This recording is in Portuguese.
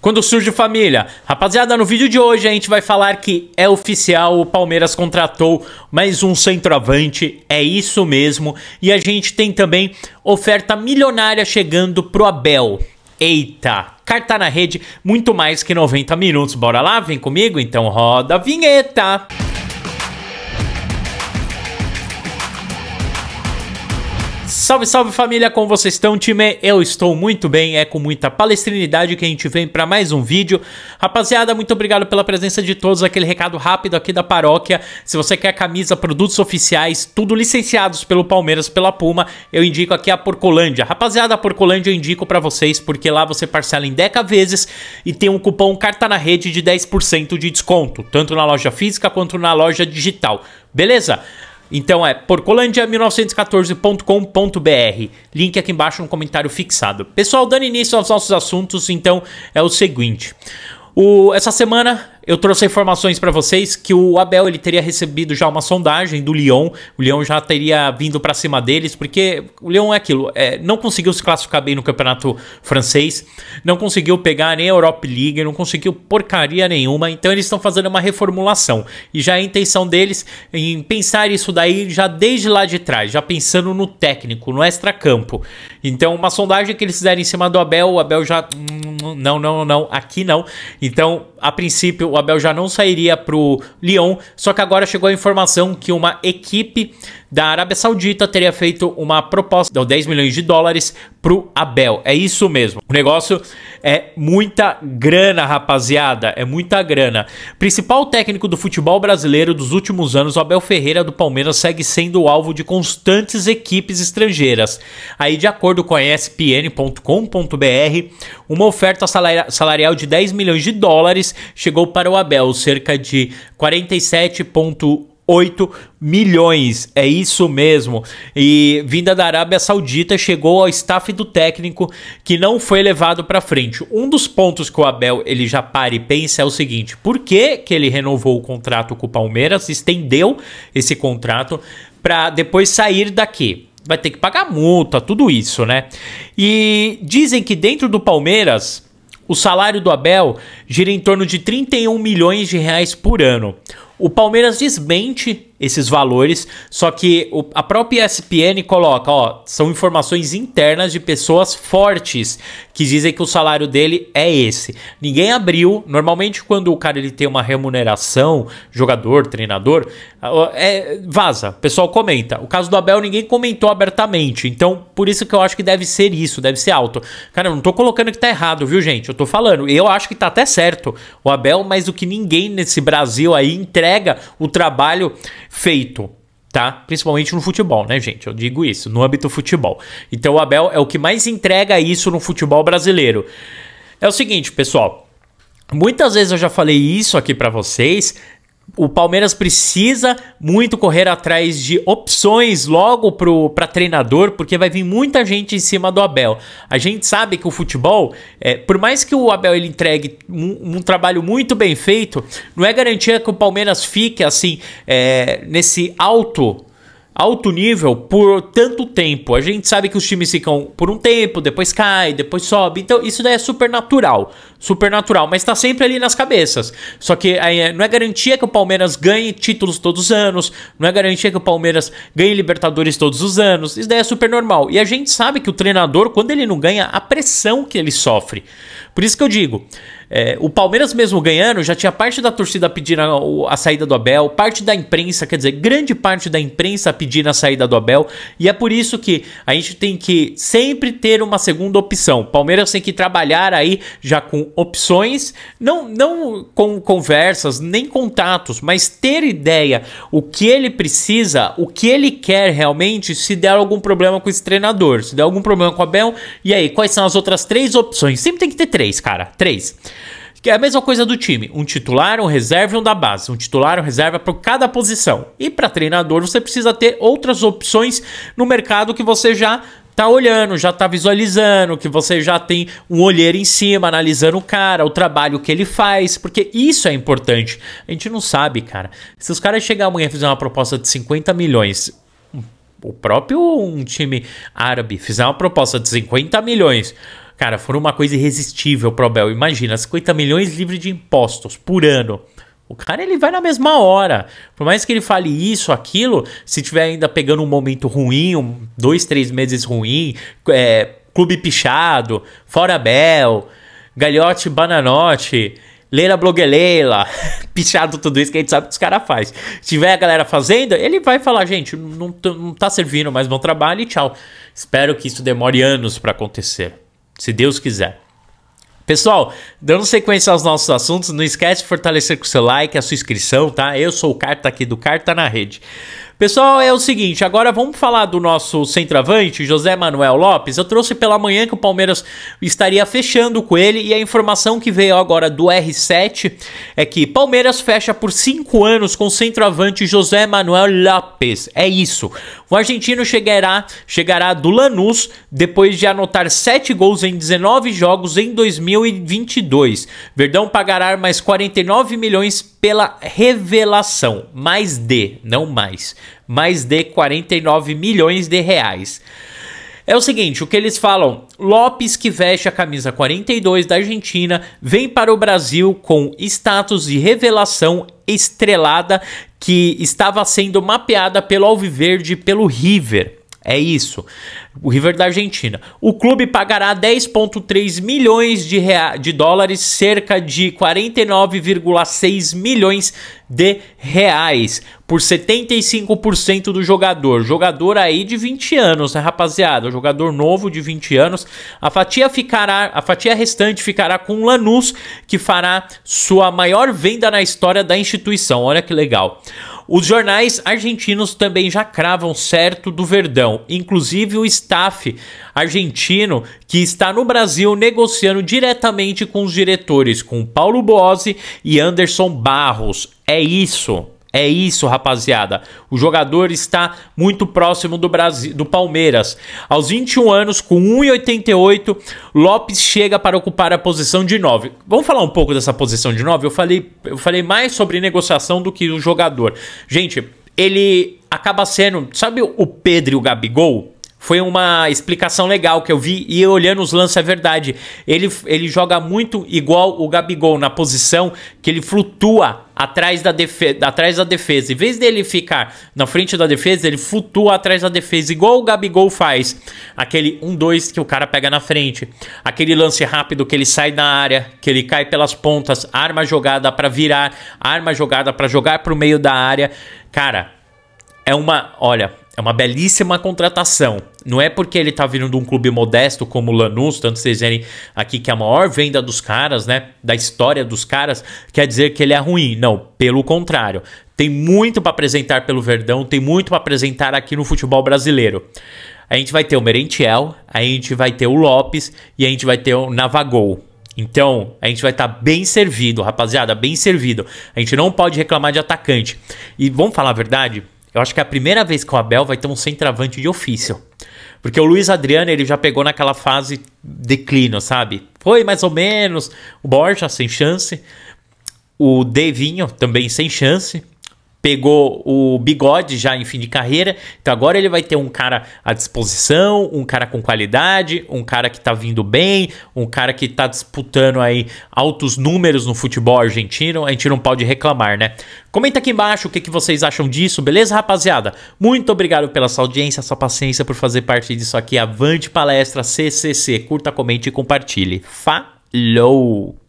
Quando surge família. Rapaziada, no vídeo de hoje a gente vai falar que é oficial, o Palmeiras contratou mais um centroavante, é isso mesmo. E a gente tem também oferta milionária chegando pro Abel. Eita, carta na rede, muito mais que 90 minutos. Bora lá? Vem comigo? Então roda a vinheta! Música Salve, salve família, como vocês estão, time? Eu estou muito bem, é com muita palestrinidade que a gente vem para mais um vídeo. Rapaziada, muito obrigado pela presença de todos, aquele recado rápido aqui da paróquia. Se você quer camisa, produtos oficiais, tudo licenciados pelo Palmeiras, pela Puma, eu indico aqui a Porcolândia. Rapaziada, a Porcolândia eu indico para vocês, porque lá você parcela em 10 vezes e tem um cupom Carta na Rede de 10% de desconto, tanto na loja física quanto na loja digital. Beleza? Então é porcolândia1914.com.br. Link aqui embaixo no comentário fixado. Pessoal, dando início aos nossos assuntos, então é o seguinte. O, essa semana eu trouxe informações para vocês que o Abel ele teria recebido já uma sondagem do Lyon. O Lyon já teria vindo para cima deles, porque o Lyon é aquilo, é, não conseguiu se classificar bem no campeonato francês, não conseguiu pegar nem a Europa League, não conseguiu porcaria nenhuma. Então eles estão fazendo uma reformulação e já a intenção deles em pensar isso daí já desde lá de trás, já pensando no técnico, no extracampo. Então uma sondagem que eles fizeram em cima do Abel, o Abel já hum, não, não, não, aqui não. Então a princípio o Abel já não sairia para o Lyon, só que agora chegou a informação que uma equipe da Arábia Saudita teria feito uma proposta de 10 milhões de dólares pro Abel. É isso mesmo. O negócio é muita grana, rapaziada. É muita grana. Principal técnico do futebol brasileiro dos últimos anos, o Abel Ferreira do Palmeiras segue sendo alvo de constantes equipes estrangeiras. Aí, de acordo com a ESPN.com.br, uma oferta salarial de 10 milhões de dólares chegou para o Abel, cerca de 47,1 8 milhões. É isso mesmo. E vinda da Arábia Saudita chegou ao staff do técnico que não foi levado para frente. Um dos pontos que o Abel ele já para e pensa é o seguinte: por que, que ele renovou o contrato com o Palmeiras, estendeu esse contrato para depois sair daqui? Vai ter que pagar multa, tudo isso, né? E dizem que dentro do Palmeiras o salário do Abel gira em torno de 31 milhões de reais por ano. O Palmeiras desmente esses valores, só que o, a própria ESPN coloca, ó, são informações internas de pessoas fortes que dizem que o salário dele é esse. Ninguém abriu, normalmente quando o cara ele tem uma remuneração, jogador, treinador, é, vaza, o pessoal comenta. O caso do Abel ninguém comentou abertamente, então por isso que eu acho que deve ser isso, deve ser alto. Cara, eu não tô colocando que tá errado, viu gente? Eu tô falando, eu acho que tá até certo o Abel, mais do que ninguém nesse Brasil aí entrega o trabalho feito tá? Principalmente no futebol, né, gente? Eu digo isso, no âmbito futebol. Então o Abel é o que mais entrega isso no futebol brasileiro. É o seguinte, pessoal, muitas vezes eu já falei isso aqui para vocês, o Palmeiras precisa muito correr atrás de opções logo para treinador, porque vai vir muita gente em cima do Abel. A gente sabe que o futebol, é, por mais que o Abel ele entregue um, um, trabalho muito bem feito, não é garantia que o Palmeiras fique assim é, nesse alto alto nível por tanto tempo. A gente sabe que os times ficam por um tempo, depois cai, depois sobe. Então isso daí é super natural, super natural, mas tá sempre ali nas cabeças. Só que é, não é garantia que o Palmeiras ganhe títulos todos os anos, não é garantia que o Palmeiras ganhe Libertadores todos os anos. Isso daí é super normal. E a gente sabe que o treinador, quando ele não ganha, a pressão que ele sofre. Por isso que eu digo, é, o Palmeiras mesmo ganhando, já tinha parte da torcida pedindo a, a, saída do Abel, parte da imprensa, quer dizer, grande parte da imprensa pedindo a saída do Abel. E é por isso que a gente tem que sempre ter uma segunda opção. Palmeiras tem que trabalhar aí já com opções, não, não com conversas, nem contatos, mas ter ideia o que ele precisa, o que ele quer realmente, se der algum problema com esse treinador, se der algum problema com o Abel, e aí, quais são as outras três opções? Sempre tem que ter três, cara, três. Que é a mesma coisa do time, um titular, um reserva e um da base, um titular, um reserva para cada posição. E para treinador você precisa ter outras opções no mercado que você já tá olhando, já tá visualizando, que você já tem um olheiro em cima, analisando o cara, o trabalho que ele faz, porque isso é importante. A gente não sabe, cara. Se os caras chegarem amanhã e fizer uma proposta de 50 milhões, o próprio um time árabe fizer uma proposta de 50 milhões, Cara, foram uma coisa irresistível pro Bel. Imagina, 50 milhões livre de impostos por ano. O cara ele vai na mesma hora. Por mais que ele fale isso, aquilo, se tiver ainda pegando um momento ruim, um, dois, três meses ruim, é, clube pichado, fora Bel, Galhote Bananote, Leila Blogueleila, pichado tudo isso que a gente sabe que os caras fazem. Se tiver a galera fazendo, ele vai falar, gente, não, não tá servindo mais meu trabalho e tchau. Espero que isso demore anos para acontecer se Deus quiser. Pessoal, dando sequência aos nossos assuntos, não esquece de fortalecer com seu like, a sua inscrição, tá? Eu sou o Carta aqui do Carta na Rede. Pessoal, é o seguinte, agora vamos falar do nosso centroavante, José Manuel Lopes. Eu trouxe pela manhã que o Palmeiras estaria fechando com ele e a informação que veio agora do R7 é que Palmeiras fecha por 5 anos com o centroavante José Manuel Lopes. É isso. O argentino chegará, chegará do Lanús depois de anotar 7 gols em 19 jogos em 2022. Verdão pagará mais 49 milhões pela revelação, mais de, não mais, mais de 49 milhões de reais. É o seguinte, o que eles falam, Lopes que veste a camisa 42 da Argentina, vem para o Brasil com status de revelação estrelada que estava sendo mapeada pelo Alviverde e pelo River. É isso. O River da Argentina. O clube pagará 10,3 milhões de, rea... de dólares, cerca de 49,6 milhões de reais, por 75% do jogador. Jogador aí de 20 anos, né, rapaziada? Jogador novo de 20 anos. A fatia ficará, a fatia restante ficará com o Lanús, que fará sua maior venda na história da instituição. Olha que legal. Os jornais argentinos também já cravam certo do Verdão, inclusive o staff argentino que está no Brasil negociando diretamente com os diretores, com Paulo Bozzi e Anderson Barros. É isso. É isso, rapaziada. O jogador está muito próximo do Brasil, do Palmeiras. Aos 21 anos, com 1,88, Lopes chega para ocupar a posição de 9. Vamos falar um pouco dessa posição de 9? Eu falei, eu falei mais sobre negociação do que o jogador. Gente, ele acaba sendo, sabe o Pedro e o Gabigol? foi uma explicação legal que eu vi e olhando os lances é verdade. Ele, ele joga muito igual o Gabigol na posição que ele flutua atrás da, defesa, atrás da defesa. Em vez dele ficar na frente da defesa, ele flutua atrás da defesa, igual o Gabigol faz. Aquele 1-2 que o cara pega na frente. Aquele lance rápido que ele sai da área, que ele cai pelas pontas, arma jogada para virar, arma jogada para jogar pro meio da área. Cara, é uma. Olha, é uma belíssima contratação. Não é porque ele tá vindo de um clube modesto como o Lanús, tanto vocês verem aqui que é a maior venda dos caras, né? Da história dos caras, quer dizer que ele é ruim. Não, pelo contrário. Tem muito para apresentar pelo Verdão, tem muito para apresentar aqui no futebol brasileiro. A gente vai ter o Merentiel, a gente vai ter o Lopes e a gente vai ter o Navagol. Então, a gente vai estar tá bem servido, rapaziada, bem servido. A gente não pode reclamar de atacante. E vamos falar a verdade, eu acho que é a primeira vez que o Abel vai ter um centroavante de ofício. Porque o Luiz Adriano, ele já pegou naquela fase declínio, sabe? Foi mais ou menos. O Borja, sem chance. O Devinho, também sem chance pegou o bigode já em fim de carreira. Então agora ele vai ter um cara à disposição, um cara com qualidade, um cara que tá vindo bem, um cara que tá disputando aí altos números no futebol argentino. A gente não pode reclamar, né? Comenta aqui embaixo o que, que vocês acham disso, beleza, rapaziada? Muito obrigado pela sua audiência, sua paciência por fazer parte disso aqui. Avante Palestra CCC. Curta, comente e compartilhe. Falou!